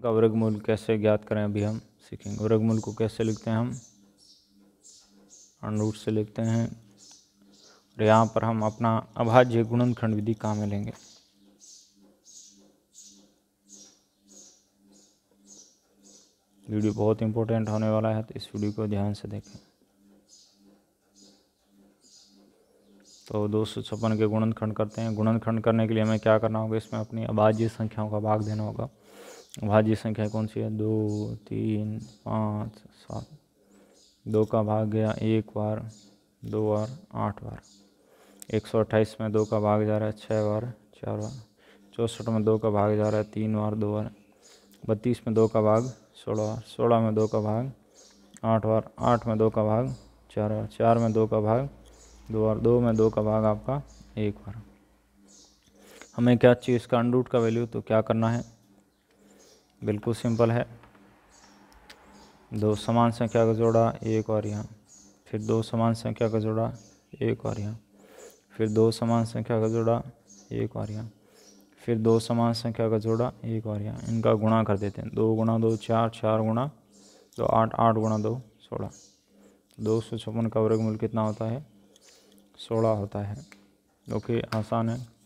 का वर्गमूल कैसे ज्ञात करें अभी हम सीखेंगे वर्गमूल को कैसे लिखते हैं हम अंडरूट से लिखते हैं और यहाँ पर हम अपना अभाज्य गुणनखंड विधि काम में लेंगे वीडियो बहुत इंपॉर्टेंट होने वाला है तो इस वीडियो को ध्यान से देखें तो दो सौ छप्पन के गुणनखंड करते हैं गुणनखंड करने के लिए हमें क्या करना होगा इसमें अपनी अभाज्य संख्याओं का भाग देना होगा भाज्य संख्या कौन सी है दो तीन पाँच सात दो का भाग गया एक बार दो बार आठ बार एक सौ अट्ठाईस में दो का भाग जा रहा है छः बार चार बार चौंसठ में दो का भाग जा रहा है तीन बार दो बार बत्तीस में दो का भाग सोलह बार सोलह में दो का भाग आठ बार आठ में दो का भाग चार बार चार में दो का भाग दो बार दो में दो का भाग आपका एक बार हमें क्या चाहिए इसका अनरूट का वैल्यू तो क्या करना है बिल्कुल सिंपल है दो समान संख्या का जोड़ा एक और यहाँ फिर दो समान संख्या का जोड़ा एक और यहाँ फिर दो समान संख्या का जोड़ा एक और यहाँ फिर दो समान संख्या का जोड़ा एक और यहाँ इनका गुणा कर देते हैं दो गुणा दो चार चार गुणा दो तो आठ आठ गुणा दो सोलह दो सौ छप्पन का वर्गमूल कितना होता है सोलह होता है ओके आसान है